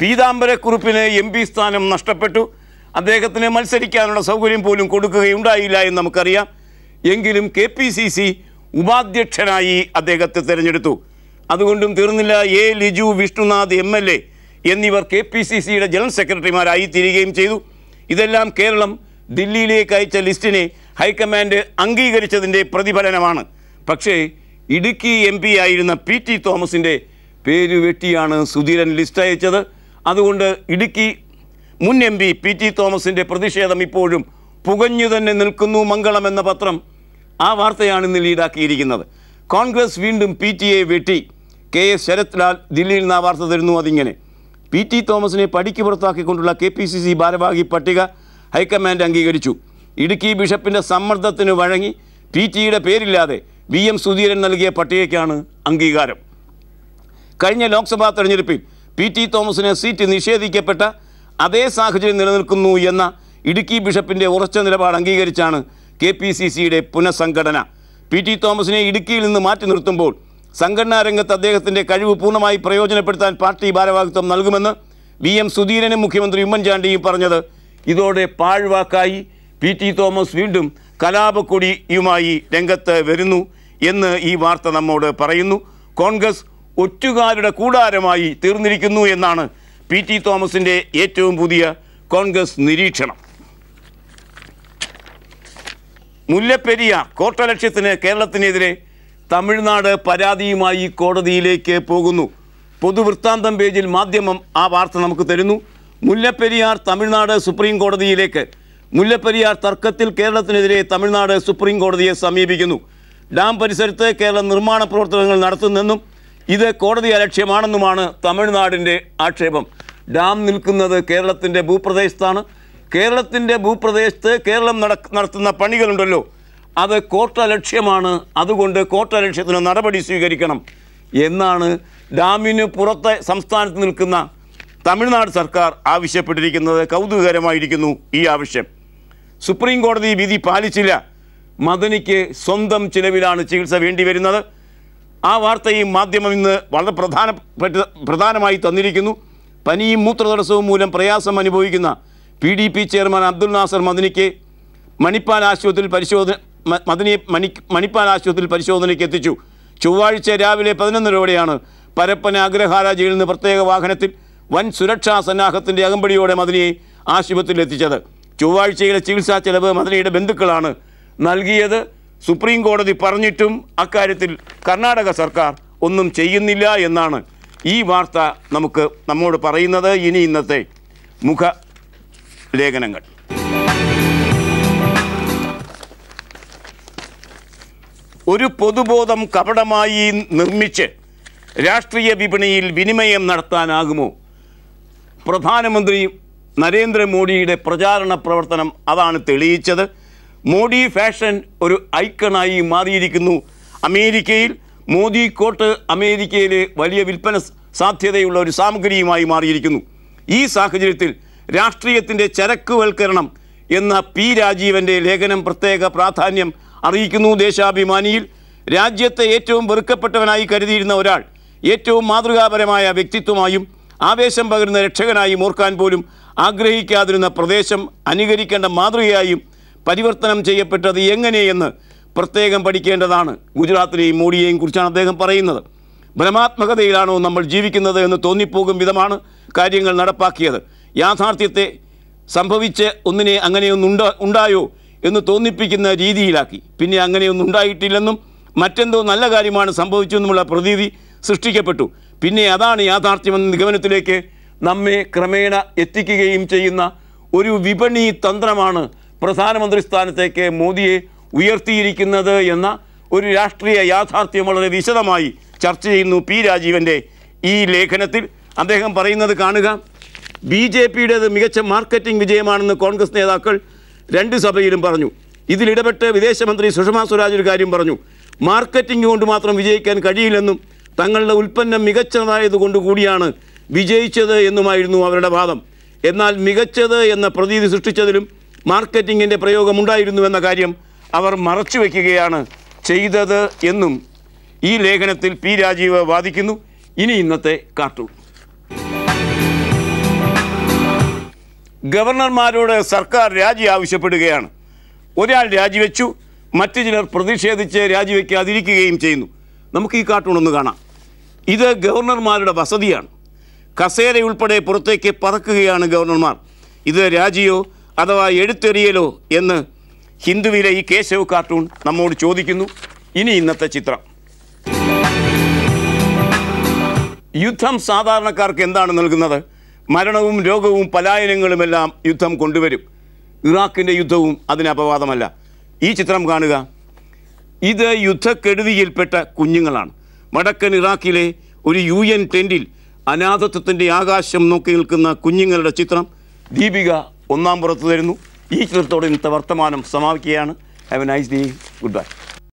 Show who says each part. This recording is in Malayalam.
Speaker 1: പീതാംബരക്കുറിപ്പിന് എം പി സ്ഥാനം നഷ്ടപ്പെട്ടു അദ്ദേഹത്തിന് മത്സരിക്കാനുള്ള സൗകര്യം പോലും കൊടുക്കുകയുണ്ടായില്ല എന്ന് നമുക്കറിയാം എങ്കിലും കെ പി സി സി ഉപാധ്യക്ഷനായി അദ്ദേഹത്തെ തിരഞ്ഞെടുത്തു അതുകൊണ്ടും തീർന്നില്ല A Liju Vishnunath M L A എന്നിവർ കെ പി സി സിയുടെ ജനറൽ സെക്രട്ടറിമാരായി തീരുകയും ചെയ്തു ഇതെല്ലാം കേരളം ദില്ലിയിലേക്ക് അയച്ച ലിസ്റ്റിനെ ഹൈക്കമാൻഡ് അംഗീകരിച്ചതിൻ്റെ പ്രതിഫലനമാണ് പക്ഷേ ഇടുക്കി എം പി ആയിരുന്ന പി ടി തോമസിൻ്റെ പേര് വെട്ടിയാണ് സുധീരൻ ലിസ്റ്റ് അയച്ചത് അതുകൊണ്ട് ഇടുക്കി മുൻ എം പി പി ടി തോമസിൻ്റെ പ്രതിഷേധം ഇപ്പോഴും പുകഞ്ഞു തന്നെ നിൽക്കുന്നു മംഗളം എന്ന പത്രം ആ വാർത്തയാണ് ഇന്ന് ലീഡാക്കിയിരിക്കുന്നത് കോൺഗ്രസ് വീണ്ടും പി ടി എ വെട്ടി കെ എസ് ശരത് ലാൽ ദില്ലിയിൽ നിന്ന് ആ വാർത്ത തരുന്നു അതിങ്ങനെ പി ടി തോമസിനെ പടിക്ക് പുറത്താക്കിക്കൊണ്ടുള്ള കെ പി സി സി ഭാരവാഹി പട്ടിക ഹൈക്കമാൻഡ് അംഗീകരിച്ചു ഇടുക്കി ബിഷപ്പിൻ്റെ സമ്മർദ്ദത്തിന് വഴങ്ങി പി ടിയുടെ പേരില്ലാതെ വി എം സുധീരൻ നൽകിയ പട്ടികയ്ക്കാണ് അംഗീകാരം കഴിഞ്ഞ ലോക്സഭാ തെരഞ്ഞെടുപ്പിൽ പി ടി തോമസിന് സീറ്റ് നിഷേധിക്കപ്പെട്ട അതേ സാഹചര്യം നിലനിൽക്കുന്നു എന്ന ഇടുക്കി ബിഷപ്പിൻ്റെ ഉറച്ച നിലപാട് അംഗീകരിച്ചാണ് കെ പി സി സിയുടെ പുനഃസംഘടന പി ടി തോമസിനെ ഇടുക്കിയിൽ നിന്ന് മാറ്റി നിർത്തുമ്പോൾ സംഘടനാ രംഗത്ത് അദ്ദേഹത്തിൻ്റെ കഴിവ് പൂർണ്ണമായി പ്രയോജനപ്പെടുത്താൻ പാർട്ടി ഭാരവാഹിത്വം നൽകുമെന്ന് വി എം സുധീരനും മുഖ്യമന്ത്രി ഉമ്മൻചാണ്ടിയും പറഞ്ഞത് ഇതോടെ പാഴ്വാക്കായി പി ടി തോമസ് വീണ്ടും കലാപക്കൊടിയുമായി രംഗത്ത് വരുന്നു എന്ന് ഈ വാർത്ത നമ്മോട് പറയുന്നു കോൺഗ്രസ് ഒറ്റുകാരുടെ കൂടാരമായി തീർന്നിരിക്കുന്നു എന്നാണ് പി ടി തോമസിൻ്റെ ഏറ്റവും പുതിയ കോൺഗ്രസ് നിരീക്ഷണം മുല്ലപ്പെരിയാർ കോട്ടലക്ഷ്യത്തിന് കേരളത്തിനെതിരെ തമിഴ്നാട് പരാതിയുമായി കോടതിയിലേക്ക് പോകുന്നു പൊതുവൃത്താന്തം പേജിൽ മാധ്യമം ആ വാർത്ത നമുക്ക് തരുന്നു മുല്ലപ്പെരിയാർ തമിഴ്നാട് സുപ്രീം കോടതിയിലേക്ക് മുല്ലപ്പെരിയാർ തർക്കത്തിൽ കേരളത്തിനെതിരെ തമിഴ്നാട് സുപ്രീം കോടതിയെ സമീപിക്കുന്നു ഡാം പരിസരത്ത് കേരളം നിർമ്മാണ പ്രവർത്തനങ്ങൾ നടത്തുന്നെന്നും ഇത് കോടതി അലക്ഷ്യമാണെന്നുമാണ് തമിഴ്നാടിൻ്റെ ആക്ഷേപം ഡാം നിൽക്കുന്നത് കേരളത്തിൻ്റെ ഭൂപ്രദേശത്താണ് കേരളത്തിൻ്റെ ഭൂപ്രദേശത്ത് കേരളം നടത്തുന്ന പണികളുണ്ടല്ലോ അത് കോട്ടലക്ഷ്യമാണ് അതുകൊണ്ട് കോട്ടലക്ഷ്യത്തിന് നടപടി സ്വീകരിക്കണം എന്നാണ് ഡാമിന് പുറത്തെ സംസ്ഥാനത്ത് നിൽക്കുന്ന തമിഴ്നാട് സർക്കാർ ആവശ്യപ്പെട്ടിരിക്കുന്നത് കൗതുകകരമായിരിക്കുന്നു ഈ ആവശ്യം സുപ്രീം കോടതി വിധി പാലിച്ചില്ല മദനിക്ക് സ്വന്തം ചിലവിലാണ് ചികിത്സ വേണ്ടിവരുന്നത് ആ വാർത്ത ഈ മാധ്യമം ഇന്ന് വളരെ പ്രധാനപ്പെട്ട പ്രധാനമായി തന്നിരിക്കുന്നു പനിയും മൂത്രതടസ്സവും മൂലം പ്രയാസം അനുഭവിക്കുന്ന P D P chairman Abdul Nasser മദനിക്ക് മണിപ്പാൽ ആശുപത്രിയിൽ പരിശോധന മദനിയെ മണി മണിപ്പാൽ ആശുപത്രിയിൽ പരിശോധനയ്ക്ക് എത്തിച്ചു ചൊവ്വാഴ്ച രാവിലെ പതിനൊന്നരയോടെയാണ് പരപ്പന അഗ്രഹാര ജയിലിൽ നിന്ന് പ്രത്യേക വാഹനത്തിൽ വൻ സുരക്ഷാ സന്നാഹത്തിൻ്റെ അകമ്പടിയോടെ മദനിയെ ആശുപത്രിയിൽ എത്തിച്ചത് ചൊവ്വാഴ്ചയിലെ ചികിത്സാ ചെലവ് മദനിയുടെ ബന്ധുക്കളാണ് നൽകിയത് സുപ്രീം കോടതി പറഞ്ഞിട്ടും അക്കാര്യത്തിൽ കർണാടക സർക്കാർ ഒന്നും ചെയ്യുന്നില്ല എന്നാണ് ഈ വാർത്ത നമുക്ക് നമ്മോട് പറയുന്നത് ഇനി ഇന്നത്തെ മുഖ ലേഖനങ്ങൾ ഒരു പൊതുബോധം കപടമായി നിർമ്മിച്ച് രാഷ്ട്രീയ വിപണിയിൽ വിനിമയം നടത്താനാകുമോ പ്രധാനമന്ത്രി നരേന്ദ്രമോദിയുടെ പ്രചാരണ പ്രവർത്തനം അതാണ് തെളിയിച്ചത് മോഡി ഫാഷൻ ഒരു ഐക്കണായി മാറിയിരിക്കുന്നു അമേരിക്കയിൽ മോദി കോട്ട് അമേരിക്കയിലെ വലിയ വിൽപ്പന സാധ്യതയുള്ള ഒരു സാമഗ്രിയുമായി മാറിയിരിക്കുന്നു ഈ സാഹചര്യത്തിൽ രാഷ്ട്രീയത്തിൻ്റെ ചരക്കുവൽക്കരണം എന്ന പി രാജീവൻ്റെ ലേഖനം പ്രത്യേക പ്രാധാന്യം അറിയിക്കുന്നു ദേശാഭിമാനിയിൽ രാജ്യത്തെ ഏറ്റവും വെറുക്കപ്പെട്ടവനായി കരുതിയിരുന്ന ഒരാൾ ഏറ്റവും മാതൃകാപരമായ വ്യക്തിത്വമായും ആവേശം പകരുന്ന രക്ഷകനായും ഓർക്കാൻ പോലും ആഗ്രഹിക്കാതിരുന്ന പ്രദേശം അനുകരിക്കേണ്ട മാതൃകയായും പരിവർത്തനം ചെയ്യപ്പെട്ടത് എങ്ങനെയെന്ന് പ്രത്യേകം പഠിക്കേണ്ടതാണ് ഗുജറാത്തിനെയും മോഡിയെയും കുറിച്ചാണ് അദ്ദേഹം പറയുന്നത് ഭ്രമാത്മകതയിലാണോ നമ്മൾ ജീവിക്കുന്നത് എന്ന് തോന്നിപ്പോകും വിധമാണ് കാര്യങ്ങൾ നടപ്പാക്കിയത് യാഥാർത്ഥ്യത്തെ സംഭവിച്ച് ഒന്നിനെ അങ്ങനെയൊന്നുണ്ട ഉണ്ടായോ എന്ന് തോന്നിപ്പിക്കുന്ന രീതിയിലാക്കി പിന്നെ അങ്ങനെയൊന്നും ഉണ്ടായിട്ടില്ലെന്നും മറ്റെന്തോ നല്ല കാര്യമാണ് സംഭവിച്ചെന്നുമുള്ള പ്രതീതി സൃഷ്ടിക്കപ്പെട്ടു പിന്നെ അതാണ് യാഥാർത്ഥ്യമെന്ന നിഗമനത്തിലേക്ക് നമ്മെ ക്രമേണ എത്തിക്കുകയും ചെയ്യുന്ന ഒരു വിപണി തന്ത്രമാണ് പ്രധാനമന്ത്രി സ്ഥാനത്തേക്ക് മോദിയെ ഉയർത്തിയിരിക്കുന്നത് എന്ന ഒരു രാഷ്ട്രീയ യാഥാർത്ഥ്യം വളരെ വിശദമായി ചർച്ച ചെയ്യുന്നു പി രാജീവൻ്റെ ഈ ലേഖനത്തിൽ അദ്ദേഹം പറയുന്നത് കാണുക ബി ജെ പിയുടേത് മികച്ച മാർക്കറ്റിംഗ് വിജയമാണെന്ന് കോൺഗ്രസ് നേതാക്കൾ രണ്ട് സഭയിലും പറഞ്ഞു ഇതിലിടപെട്ട് വിദേശമന്ത്രി സുഷമ സ്വരാജ് ഒരു കാര്യം പറഞ്ഞു മാർക്കറ്റിംഗ് കൊണ്ട് മാത്രം വിജയിക്കാൻ കഴിയില്ലെന്നും തങ്ങളുടെ ഉൽപ്പന്നം മികച്ചതായതുകൊണ്ട് കൂടിയാണ് വിജയിച്ചത് എന്നുമായിരുന്നു അവരുടെ വാദം എന്നാൽ മികച്ചത് എന്ന പ്രതീതി സൃഷ്ടിച്ചതിലും മാർക്കറ്റിങ്ങിൻ്റെ എന്ന കാര്യം അവർ മറച്ചു വയ്ക്കുകയാണ് ചെയ്തത് എന്നും ഈ ലേഖനത്തിൽ പി രാജീവ് വാദിക്കുന്നു ഇനി ഇന്നത്തെ കാർട്ടൂൺ ഗവർണർമാരോട് സർക്കാർ രാജി ആവശ്യപ്പെടുകയാണ് ഒരാൾ രാജിവെച്ചു മറ്റു ചിലർ പ്രതിഷേധിച്ച് രാജിവെക്കാതിരിക്കുകയും ചെയ്യുന്നു നമുക്ക് ഈ കാർട്ടൂൺ ഒന്ന് കാണാം ഇത് ഗവർണർമാരുടെ വസതിയാണ് കസേരയുൾപ്പെടെ പുറത്തേക്ക് പറക്കുകയാണ് ഗവർണർമാർ ഇത് രാജിയോ അഥവാ എഴുത്തെറിയലോ എന്ന് ഹിന്ദുവിലെ ഈ കേശവ് കാർട്ടൂൺ നമ്മോട് ചോദിക്കുന്നു ഇനി ഇന്നത്തെ ചിത്രം യുദ്ധം സാധാരണക്കാർക്ക് എന്താണ് നൽകുന്നത് മരണവും രോഗവും പലായനങ്ങളുമെല്ലാം യുദ്ധം കൊണ്ടുവരും ഇറാഖിൻ്റെ യുദ്ധവും അതിന് അപവാദമല്ല ഈ ചിത്രം കാണുക ഇത് യുദ്ധക്കെടുതിയിൽപ്പെട്ട കുഞ്ഞുങ്ങളാണ് വടക്കൻ ഇറാഖിലെ ഒരു യു എൻ ടെൻറ്റിൽ അനാഥത്വത്തിൻ്റെ ആകാശം നോക്കി നിൽക്കുന്ന കുഞ്ഞുങ്ങളുടെ ചിത്രം ദീപിക ഒന്നാം പുറത്ത് തരുന്നു ഈ ചിത്രത്തോടെ ഇന്നത്തെ വർത്തമാനം സമാപിക്കുകയാണ് have a nice day good by